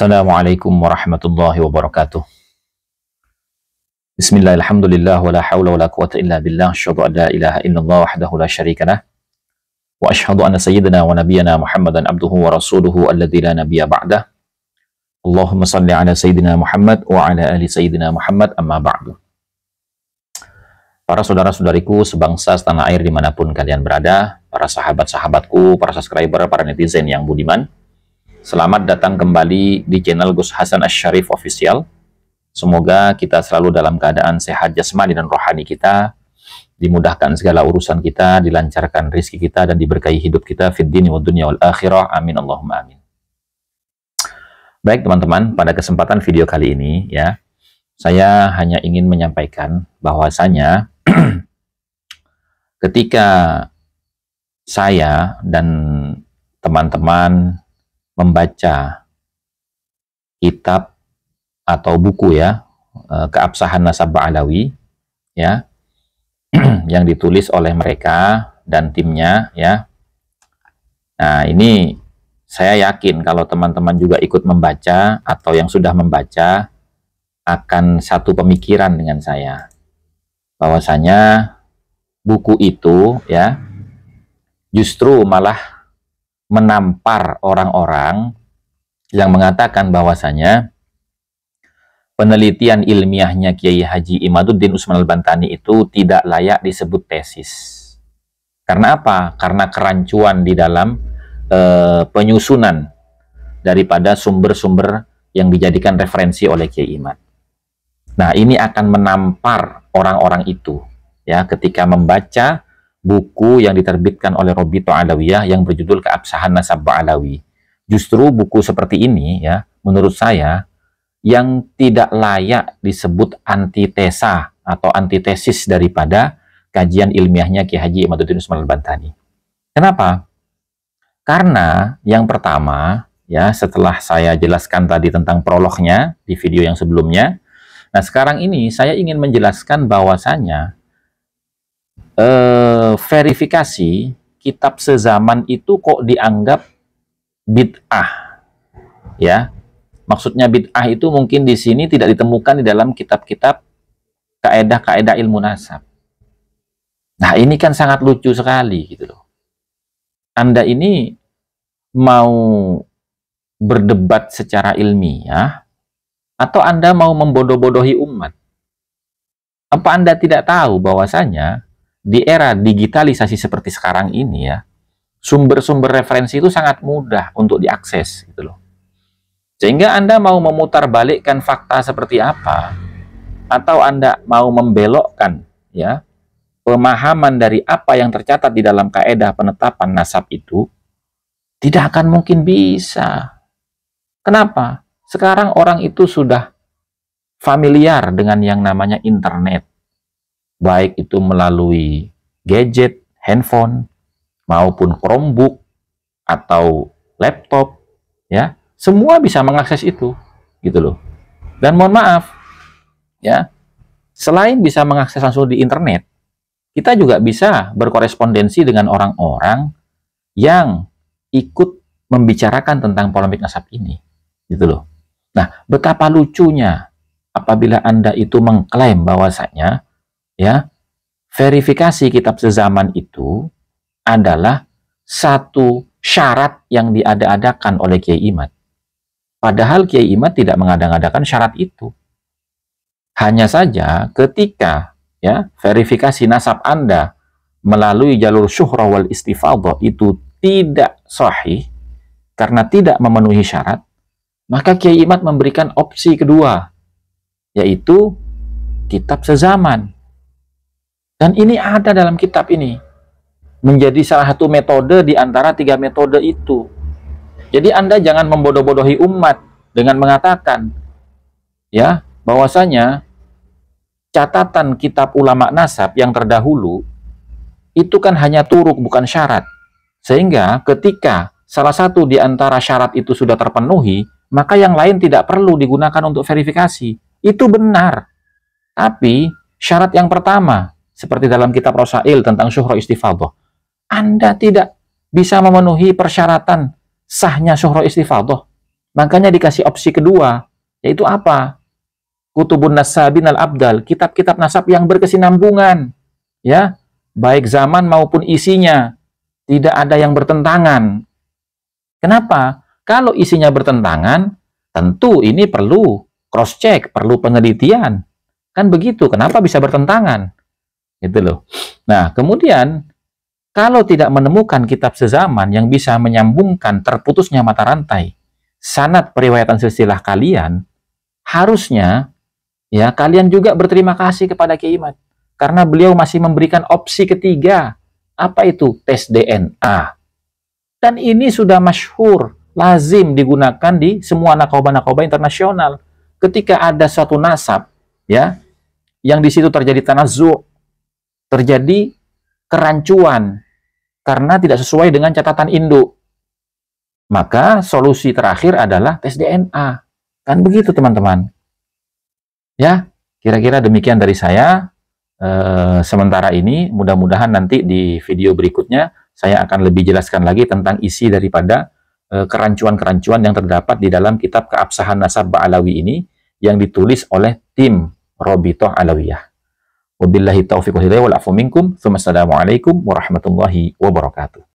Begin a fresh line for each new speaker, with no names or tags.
Assalamualaikum warahmatullahi wabarakatuh. Bismillah, alhamdulillah, wa la hawla wa la quwata illa billah, syadu an la ilaha illallah wahdahu la Wa ashadu anna sayyidina wa nabiyana Muhammadan abduhu wa rasuluhu alladhi la Allahumma salli ala sayyidina Muhammad wa ala Para saudara-saudariku sebangsa setanah air dimanapun kalian berada, para sahabat-sahabatku, para subscriber, para netizen yang budiman, Selamat datang kembali di channel Gus Hasan Asyarif Official. Semoga kita selalu dalam keadaan sehat jasmani dan rohani kita, dimudahkan segala urusan kita, dilancarkan rizki kita, dan diberkahi hidup kita fid dini wa dunya wal akhirah. Amin Allahumma amin. Baik teman-teman, pada kesempatan video kali ini ya, saya hanya ingin menyampaikan bahwasanya ketika saya dan teman-teman membaca kitab atau buku ya eh, keabsahan nasabah Alawi ya yang ditulis oleh mereka dan timnya ya. Nah, ini saya yakin kalau teman-teman juga ikut membaca atau yang sudah membaca akan satu pemikiran dengan saya. Bahwasanya buku itu ya justru malah menampar orang-orang yang mengatakan bahwasanya penelitian ilmiahnya Kiai Haji Imaduddin Usman Al-Bantani itu tidak layak disebut tesis. Karena apa? Karena kerancuan di dalam e, penyusunan daripada sumber-sumber yang dijadikan referensi oleh Kiai Imad. Nah, ini akan menampar orang-orang itu ya ketika membaca buku yang diterbitkan oleh Robito Alawiyah yang berjudul Keabsahan Nasab Alawi. Justru buku seperti ini ya, menurut saya yang tidak layak disebut antitesa atau antitesis daripada kajian ilmiahnya Ki Haji Imaduddin Usman Al-Bantani. Kenapa? Karena yang pertama, ya setelah saya jelaskan tadi tentang prolognya di video yang sebelumnya, nah sekarang ini saya ingin menjelaskan bahwasannya eh, verifikasi kitab sezaman itu kok dianggap bid'ah. Ya. Maksudnya bid'ah itu mungkin di sini tidak ditemukan di dalam kitab-kitab kaedah-kaedah ilmu nasab. Nah, ini kan sangat lucu sekali gitu loh. Anda ini mau berdebat secara ilmiah atau Anda mau membodoh-bodohi umat? Apa Anda tidak tahu bahwasanya di era digitalisasi seperti sekarang ini ya, sumber-sumber referensi itu sangat mudah untuk diakses gitu loh. Sehingga Anda mau memutar balikkan fakta seperti apa atau Anda mau membelokkan ya pemahaman dari apa yang tercatat di dalam kaedah penetapan nasab itu tidak akan mungkin bisa. Kenapa? Sekarang orang itu sudah familiar dengan yang namanya internet baik itu melalui gadget, handphone, maupun Chromebook atau laptop, ya, semua bisa mengakses itu, gitu loh. Dan mohon maaf, ya, selain bisa mengakses langsung di internet, kita juga bisa berkorespondensi dengan orang-orang yang ikut membicarakan tentang polemik nasab ini, gitu loh. Nah, betapa lucunya apabila Anda itu mengklaim bahwasanya ya verifikasi kitab sezaman itu adalah satu syarat yang diada oleh Kiai Imat. Padahal Kiai Imat tidak mengada syarat itu. Hanya saja ketika ya verifikasi nasab Anda melalui jalur syuhrah wal istifadah itu tidak sahih karena tidak memenuhi syarat, maka Kiai Imat memberikan opsi kedua, yaitu kitab sezaman. Dan ini ada dalam kitab ini. Menjadi salah satu metode di antara tiga metode itu. Jadi Anda jangan membodoh-bodohi umat dengan mengatakan ya, bahwasanya catatan kitab ulama nasab yang terdahulu itu kan hanya turuk bukan syarat. Sehingga ketika salah satu di antara syarat itu sudah terpenuhi, maka yang lain tidak perlu digunakan untuk verifikasi. Itu benar. Tapi syarat yang pertama, seperti dalam kitab Rosail tentang syuhra istifadah. Anda tidak bisa memenuhi persyaratan sahnya syuhra istifadah. Makanya dikasih opsi kedua, yaitu apa? Kutubun Nasabin al-Abdal, kitab-kitab nasab yang berkesinambungan. Ya, baik zaman maupun isinya. Tidak ada yang bertentangan. Kenapa? Kalau isinya bertentangan, tentu ini perlu cross-check, perlu penelitian. Kan begitu, kenapa bisa bertentangan? Gitu loh. Nah, kemudian kalau tidak menemukan kitab sezaman yang bisa menyambungkan terputusnya mata rantai sanat periwayatan silsilah kalian, harusnya ya kalian juga berterima kasih kepada Kiai Imad karena beliau masih memberikan opsi ketiga. Apa itu? Tes DNA. Dan ini sudah masyhur, lazim digunakan di semua nakoba-nakoba internasional. Ketika ada suatu nasab ya yang di situ terjadi zuh, terjadi kerancuan karena tidak sesuai dengan catatan induk. Maka solusi terakhir adalah tes DNA. Kan begitu teman-teman. Ya, kira-kira demikian dari saya. E, sementara ini mudah-mudahan nanti di video berikutnya saya akan lebih jelaskan lagi tentang isi daripada eh, kerancuan-kerancuan yang terdapat di dalam kitab keabsahan nasab Ba'alawi ini yang ditulis oleh tim Robito Alawiyah. Wabillahi taufiq wal hidayah wal afu minkum. Wassalamualaikum warahmatullahi wabarakatuh.